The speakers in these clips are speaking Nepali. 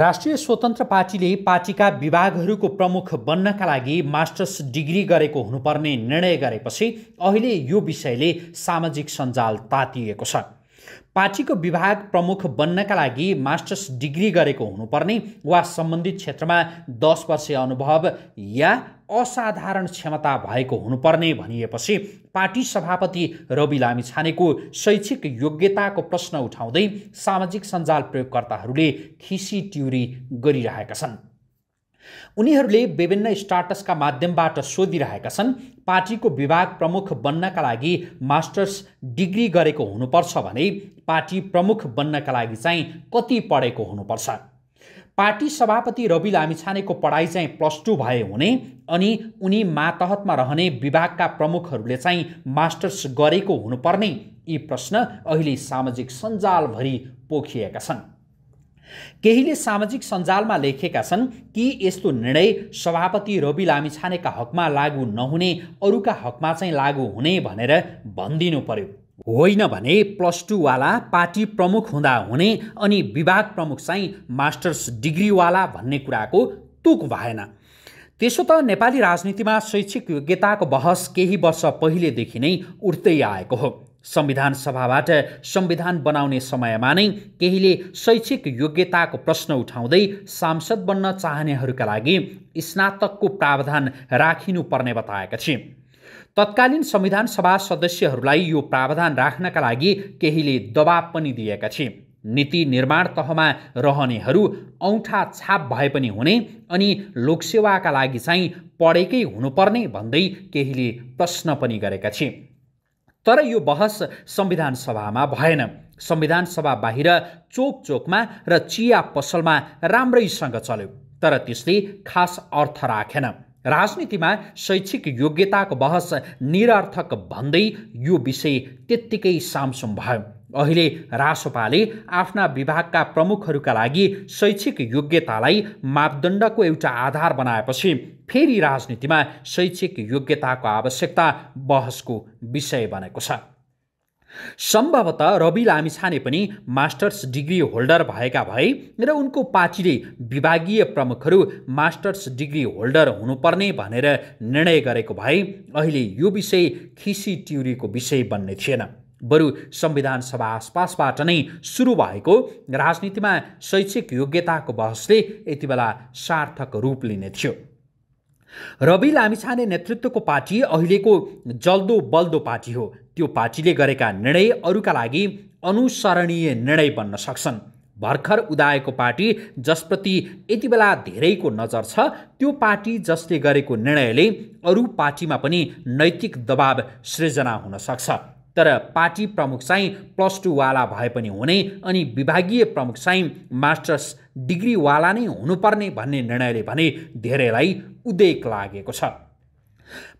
राष्ट्रिय स्वतन्त्र पार्टीले पार्टीका विभागहरूको प्रमुख बन्नका लागि मास्टर्स डिग्री गरेको हुनुपर्ने निर्णय गरेपछि अहिले यो विषयले सामाजिक सञ्जाल तातिएको छ पार्टीको विभाग प्रमुख बन्नका लागि मास्टर्स डिग्री गरेको हुनुपर्ने वा सम्बन्धित क्षेत्रमा दस वर्ष अनुभव या असाधारण क्षमता भएको हुनुपर्ने भनिएपछि पार्टी सभापति रवि लामी छानेको शैक्षिक योग्यताको प्रश्न उठाउँदै सामाजिक सञ्जाल प्रयोगकर्ताहरूले खिसी ट्युरी गरिरहेका छन् उनीहरूले विभिन्न स्टार्टसका माध्यमबाट सोधिरहेका छन् पार्टीको विभाग प्रमुख बन्नका लागि मास्टर्स डिग्री गरेको हुनुपर्छ भने पार्टी प्रमुख बन्नका लागि चाहिँ कति पढेको हुनुपर्छ पार्टी सभापति रवि लामिछानेको पढाइ चाहिँ प्लस टू भए हुने अनि उनी मातहतमा रहने विभागका प्रमुखहरूले चाहिँ मास्टर्स गरेको हुनुपर्ने यी प्रश्न अहिले सामाजिक सञ्जालभरि पोखिएका छन् केहीले सामाजिक सञ्जालमा लेखेका छन् कि यस्तो निर्णय सभापति रवि लामिछानेका हकमा लागू नहुने अरूका हकमा चाहिँ लागू हुने भनेर भनिदिनु पर्यो होइन भने प्लस टूवाला पार्टी प्रमुख हुँदा हुने अनि विभाग प्रमुख चाहिँ मास्टर्स डिग्रीवाला भन्ने कुराको तुक भएन त्यसो त नेपाली राजनीतिमा शैक्षिक योग्यताको बहस केही वर्ष पहिलेदेखि नै उठ्दै आएको हो संविधान सभाबाट संविधान बनाउने समयमा नै केहीले शैक्षिक योग्यताको प्रश्न उठाउँदै सांसद बन्न चाहनेहरूका लागि स्नातकको प्रावधान राखिनुपर्ने बताएका थिए तत्कालीन संविधान सभा सदस्यहरूलाई यो प्रावधान राख्नका लागि केहीले दबाब पनि दिएका थिए नीति निर्माण तहमा रहनेहरू औँठा छाप भए पनि हुने अनि लोकसेवाका लागि चाहिँ पढेकै हुनुपर्ने भन्दै केहीले प्रश्न पनि गरेका थिए तर यो बहस संविधान सभामा भएन संविधान सभा बाहिर चोक चोकमा र चिया पसलमा राम्रैसँग चल्यो तर त्यसले खास अर्थ राखेन राजनीतिमा शैक्षिक योग्यताको बहस निरर्थक भन्दै यो विषय त्यत्तिकै सामसुम भयो अहिले रासोपाले आफ्ना विभागका प्रमुखहरूका लागि शैक्षिक योग्यतालाई मापदण्डको एउटा आधार बनाएपछि फेरि राजनीतिमा शैक्षिक योग्यताको आवश्यकता बहसको विषय बनेको छ सम्भवतः रवि लामिछाने पनि मास्टर्स डिग्री होल्डर भएका भए र उनको पार्टीले विभागीय प्रमुखहरू मास्टर्स डिग्री होल्डर हुनुपर्ने भनेर निर्णय गरेको भए अहिले यो विषय खिसी ट्युरीको विषय बन्ने थिएन बरु संविधान सभा आसपासबाट नै सुरु भएको राजनीतिमा शैक्षिक योग्यताको बहसले यति बेला सार्थक रूप लिने थियो रवि लामिछाने नेतृत्वको पार्टी अहिलेको जल्दो बल्दो पार्टी हो त्यो पार्टीले गरेका निर्णय अरूका लागि अनुसरणीय निर्णय बन्न सक्छन् भर्खर उदाएको पार्टी जसप्रति यति बेला धेरैको नजर छ त्यो पार्टी जसले गरेको निर्णयले अरू पार्टीमा पनि नैतिक दबाव सृजना हुन सक्छ तर पार्टी प्रमुख चाहिँ प्लस टूवाला भए पनि हुने अनि विभागीय प्रमुख चाहिँ मास्टर्स डिग्रीवाला नै हुनुपर्ने भन्ने निर्णयले भने धेरैलाई उदेक लागेको छ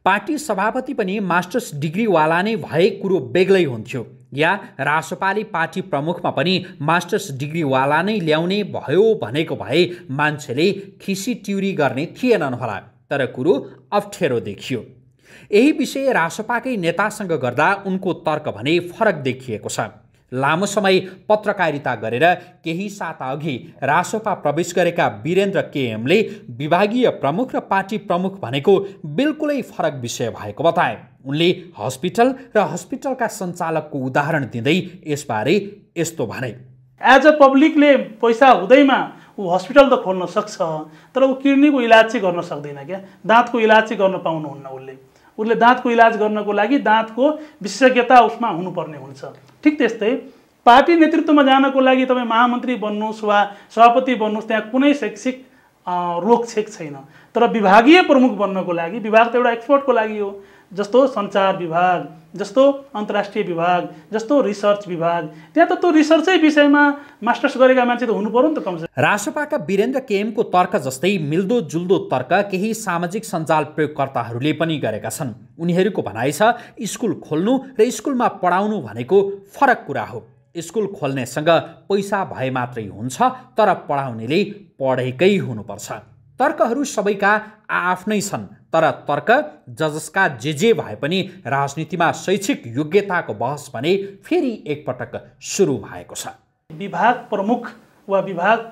पार्टी सभापति पनि मास्टर्स डिग्रीवाला नै भए कुरो बेग्लै हुन्थ्यो या रासोपाली पार्टी प्रमुखमा पनि मास्टर्स डिग्रीवाला नै ल्याउने भयो भनेको भए मान्छेले खिसी ट्युरी गर्ने थिएनन् होला तर कुरो अप्ठ्यारो देखियो यही विषय रासपाकै नेतासँग गर्दा उनको तर्क भने फरक देखिएको छ लामो समय पत्रकारिता गरेर केही साताअघि रासोपा प्रवेश गरेका वीरेन्द्र केएमले विभागीय प्रमुख र पार्टी प्रमुख भनेको बिल्कुलै फरक विषय भएको बताए उनले हस्पिटल र हस्पिटलका सञ्चालकको उदाहरण दिँदै यसबारे यस्तो भने एज अ पब्लिकले पैसा हुँदैमा ऊ हस्पिटल त खोल्न सक्छ तर ऊ किडनीको इलाज चाहिँ गर्न सक्दैन क्या दाँतको इलाज चाहिँ गर्न पाउनुहुन्न उसले उसले दाँतको इलाज गर्नको लागि दाँतको विशेषज्ञता उसमा हुनुपर्ने हुन्छ ठिक त्यस्तै पार्टी नेतृत्वमा जानको लागि तपाईँ महामन्त्री बन्नुहोस् वा सभापति बन्नुहोस् त्यहाँ कुनै शैक्षिक रोकछेक छैन तर विभागीय प्रमुख बन्नको लागि विभाग त एउटा एक्सपर्टको लागि हो जस्तो सञ्चार विभाग जस्तो अन्तर्राष्ट्रिय विभाग जस्तो रिसर्च विभाग त्यहाँ त त्यो रिसर्चै विषयमा मास्टर्स गरेका मान्छे त हुनु पऱ्यो नि त कमसे रासपाका वीरेन्द्र केएमको तर्क जस्तै मिल्दो जुल्दो तर्क केही सामाजिक सञ्जाल प्रयोगकर्ताहरूले पनि गरेका छन् उनीहरूको भनाइ छ स्कुल खोल्नु र स्कुलमा पढाउनु भनेको फरक कुरा हो स्कुल खोल्नेसँग पैसा भए मात्रै हुन्छ तर पढाउनेले पढेकै हुनुपर्छ तर्कहरू सबैका आआफ्नै छन् तर तर्क जजसका जे जे भए पनि राजनीतिमा शैक्षिक योग्यताको बहस भने फेरि एकपटक सुरु भएको छ विभाग प्रमुख वा विभाग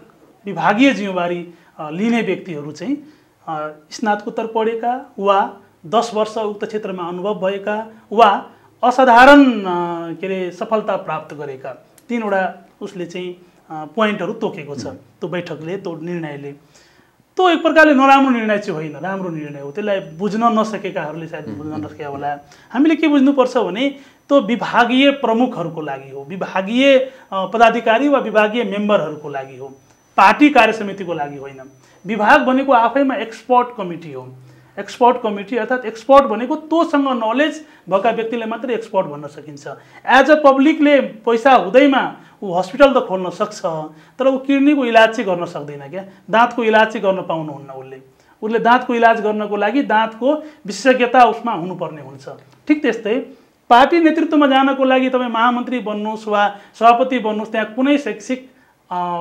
विभागीय जिम्मेवारी लिने व्यक्तिहरू चाहिँ स्नातकोत्तर पढेका वा दस वर्ष उक्त क्षेत्रमा अनुभव भएका वा असाधारण के अरे सफलता प्राप्त गरेका तिनवटा उसले चाहिँ पोइन्टहरू तोकेको छ त्यो बैठकले त्यो निर्णयले त्यो एक प्रकारले नराम्रो निर्णय चाहिँ होइन राम्रो निर्णय हो त्यसलाई बुझ्न नसकेकाहरूले सायद बुझ्न नसके होला हामीले के बुझ्नुपर्छ भने त्यो विभागीय प्रमुखहरूको लागि हो विभागीय पदाधिकारी वा विभागीय मेम्बरहरूको लागि हो पार्टी कार्य समितिको लागि होइन विभाग भनेको आफैमा एक्सपर्ट कमिटी हो एक्सपर्ट कमिटी अर्थात् एक्सपर्ट भनेको तोसँग नलेज भएका व्यक्तिले मात्रै एक्सपर्ट भन्न सकिन्छ एज अ पब्लिकले पैसा हुँदैमा ऊ हस्पिटल त खोल्न सक्छ तर ऊ किडनीको इलाज चाहिँ गर्न सक्दैन क्या दाँतको इलाज चाहिँ गर्न पाउनुहुन्न उसले उसले दाँतको इलाज गर्नको लागि दाँतको विशेषज्ञता उसमा हुनुपर्ने हुन्छ ठिक त्यस्तै पार्टी नेतृत्वमा जानको लागि तपाईँ महामन्त्री बन्नुहोस् वा सभापति बन्नुहोस् त्यहाँ कुनै शैक्षिक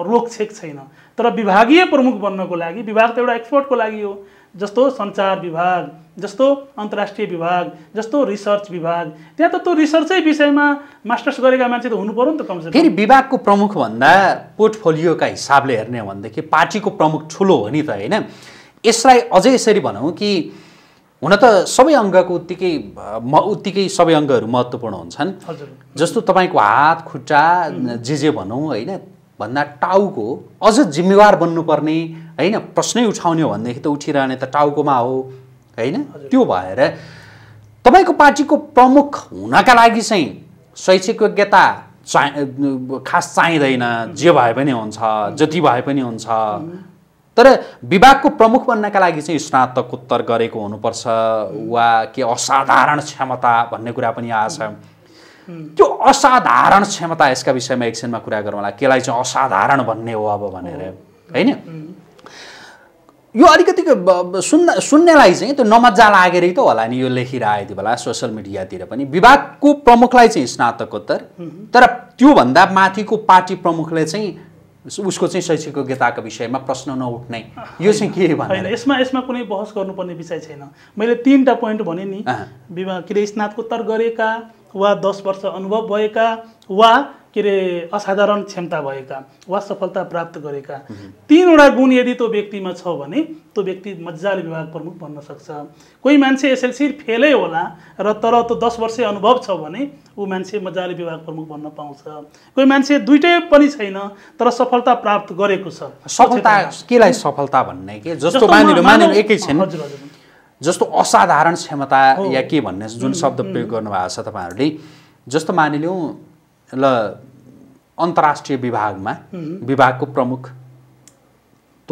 रोकछेक छैन तर विभागीय प्रमुख बन्नको लागि विभाग त एउटा एक्सपर्टको लागि हो जस्तो सञ्चार विभाग जस्तो अन्तर्राष्ट्रिय विभाग जस्तो रिसर्च विभाग त्यहाँ त त्यो रिसर्चै विषयमा मास्टर्स गरेका मान्छे त हुनु पऱ्यो नि त कमसेकम फेरि विभागको प्रमुख भन्दा पोर्टफोलियोका हिसाबले हेर्ने हो भनेदेखि पार्टीको प्रमुख ठुलो हो नि त होइन यसलाई अझै यसरी भनौँ कि हुन त सबै अङ्गको उत्तिकै म उत्तिकै सबै अङ्गहरू महत्त्वपूर्ण हुन्छन् जस्तो तपाईँको हात खुट्टा जे जे भनौँ होइन भन्दा टाउको अझ जिम्मेवार बन्नुपर्ने होइन प्रश्नै उठाउने हो भनेदेखि त उठिरहने त टाउकोमा हो होइन त्यो भएर तपाईँको पार्टीको प्रमुख हुनका लागि चाहिँ शैक्षिक योग्यता चा खास चाहिँदैन जे भए पनि हुन्छ जति भए पनि हुन्छ तर विभागको प्रमुख बन्नका लागि चाहिँ स्नातकोत्तर गरेको हुनुपर्छ वा के असाधारण क्षमता भन्ने कुरा पनि आएछ त्यो असाधारण क्षमता यसका विषयमा एकछिनमा कुरा गरौँ होला केलाई चाहिँ असाधारण भन्ने हो अब भनेर होइन यो अलिकति सुन्न सुन्नेलाई चाहिँ त्यो नमजा लागेरै त होला नि यो लेखिरहे यति बेला सोसियल मिडियातिर पनि विभागको प्रमुखलाई चाहिँ स्नातकोत्तर तर त्योभन्दा माथिको पार्टी प्रमुखले चाहिँ उसको चाहिँ शैक्षिक योग्यताको विषयमा प्रश्न नउठ्ने यो चाहिँ के भनेर यसमा यसमा कुनै बहस गर्नुपर्ने विषय छैन मैले तिनवटा पोइन्ट भने नि विभाग के अरे स्नातकोत्तर गरेका वा दस वर्ष अनुभव भएका वा के अरे असाधारण क्षमता भएका वा सफलता प्राप्त गरेका तिनवटा गुण यदि त्यो व्यक्तिमा छ भने त्यो व्यक्ति मजाले विभाग प्रमुख बन्न सक्छ कोही मान्छे एसएलसी फेलै होला र तर त्यो दस वर्ष अनुभव छ भने ऊ मान्छे मजाले विभाग प्रमुख बन्न पाउँछ कोही मान्छे दुइटै पनि छैन तर सफलता प्राप्त गरेको छ सफलता केलाई सफलता भन्ने के जस्तो एकै जस्तो असाधारण क्षमता या के भन्ने जुन शब्द प्रयोग गर्नुभएको छ तपाईँहरूले जस्तो मानिलिउँ ल अन्तर्राष्ट्रिय विभागमा विभागको प्रमुख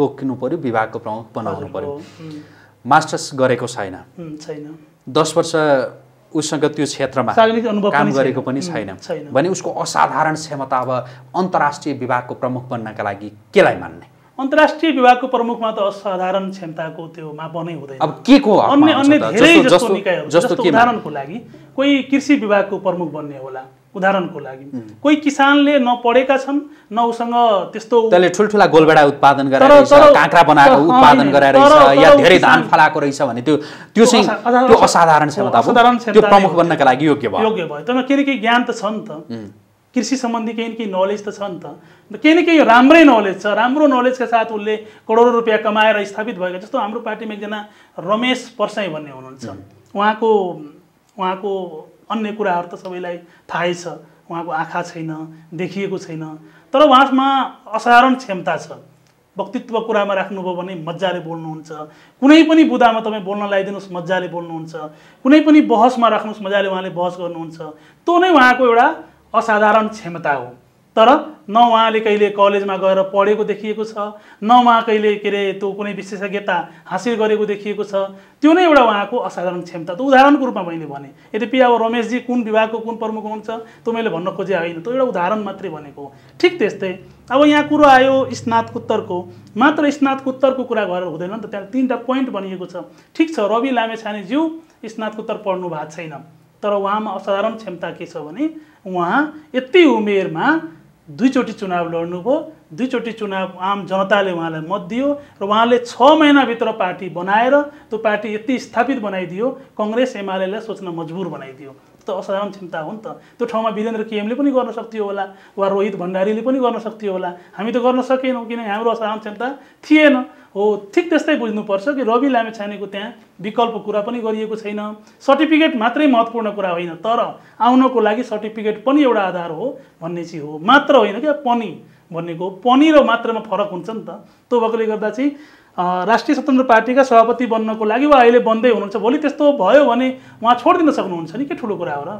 तोकिनु पऱ्यो विभागको प्रमुख बनाउनु पऱ्यो मास्टर्स गरेको छैन दस वर्ष उसँग त्यो क्षेत्रमा काम गरेको पनि छैन भने उसको असाधारण क्षमता अब अन्तर्राष्ट्रिय विभागको प्रमुख बन्नका लागि केलाई मान्ने अन्तर्राष्ट्रिय विभागको प्रमुखमा त असाधारण क्षमताको त्यो मापा नै हुँदैन अब के को अन्य अन्य धेरै जस्तो निकायहरू जस्तो उदाहरणको लागि कोही कृषि विभागको प्रमुख बन्ने होला उदाहरणको लागि कोही किसानले नपढेका छन् न उसँग त्यस्तो त्यसले ठुल्ठुला गोलबेडा उत्पादन गरेर काँक्रा बनाएको उत्पादन गराएर या धेरै धान फलाएको रहेछ भने त्यो त्यो चाहिँ त्यो असाधारण क्षमता त्यो प्रमुख बन्नका लागि योग्य भयो योग्य भयो तर के केही ज्ञान त छ नि त कृषि सम्बन्धी केही न केही नलेज त छ नि त केही न केही राम्रै नलेज छ राम्रो नलेजका साथ उसले करोडौँ रुपियाँ कमाएर स्थापित भएको जस्तो हाम्रो पार्टीमा एकजना रमेश पर्साई भन्ने हुनुहुन्छ उहाँको उहाँको अन्य कुराहरू त सबैलाई थाहै छ उहाँको आँखा छैन देखिएको छैन तर उहाँमा असाधारण क्षमता छ वक्तित्व कुरामा राख्नुभयो भने मजाले बोल्नुहुन्छ कुनै पनि बुदामा तपाईँ बोल्न लगाइदिनुहोस् मजाले बोल्नुहुन्छ कुनै पनि बहसमा राख्नुहोस् मजाले उहाँले बहस गर्नुहुन्छ त्यो नै उहाँको एउटा असाधारण क्षमता हो तर न उहाँले कहिले कलेजमा गएर पढेको देखिएको छ न उहाँ कहिले के अरे त्यो कुनै विशेषज्ञता हासिल गरेको देखिएको छ त्यो नै एउटा उहाँको असाधारण क्षमता त उदाहरणको रूपमा मैले भने यद्यपि अब रमेशजी कुन विभागको कुन प्रमुख हुनुहुन्छ त्यो मैले भन्न खोजे होइन त्यो एउटा उदाहरण मात्रै भनेको हो ठिक त्यस्तै अब यहाँ कुरो आयो स्नातकोत्तरको मात्र स्नातकोत्तरको कुरा गरेर हुँदैन नि त त्यहाँ तिनवटा पोइन्ट भनिएको छ ठिक छ रवि लामेछानेज्यू स्नातकोत्तर पढ्नु भएको छैन तर उहाँमा असाधारण क्षमता के छ भने उहाँ यति उमेरमा दुईचोटि चुनाव लड्नुभयो दुईचोटि चुनाव आम जनताले उहाँलाई मत दियो र उहाँले छ महिनाभित्र पार्टी बनाएर त्यो पार्टी यति स्थापित बनाइदियो कङ्ग्रेस एमालेलाई सोच्न मजबुर बनाइदियो त असाधारण क्षमता हो नि त त्यो ठाउँमा वीरेन्द्र केएमले पनि गर्न सक्थ्यो होला वा रोहित भण्डारीले पनि गर्न सक्थ्यो होला हामी त गर्न सकेनौँ किनकि हाम्रो असाधारण क्षमता थिएन हो ठिक त्यस्तै बुझ्नुपर्छ कि रवि लामे छानेको त्यहाँ विकल्प कुरा पनि गरिएको छैन सर्टिफिकेट मात्रै महत्त्वपूर्ण कुरा होइन तर आउनको लागि सर्टिफिकेट पनि एउटा आधार हो भन्ने चाहिँ हो मात्र होइन क्या पनि भनेको पनि र मात्रामा फरक हुन्छ नि त त्यो भएकोले गर्दा चाहिँ राष्ट्रिय स्वतन्त्र पार्टीका सभापति बन्नको लागि वा अहिले बन्दै हुनुहुन्छ भोलि त्यस्तो भयो भने उहाँ छोडिदिन सक्नुहुन्छ नि के ठुलो कुरा हो र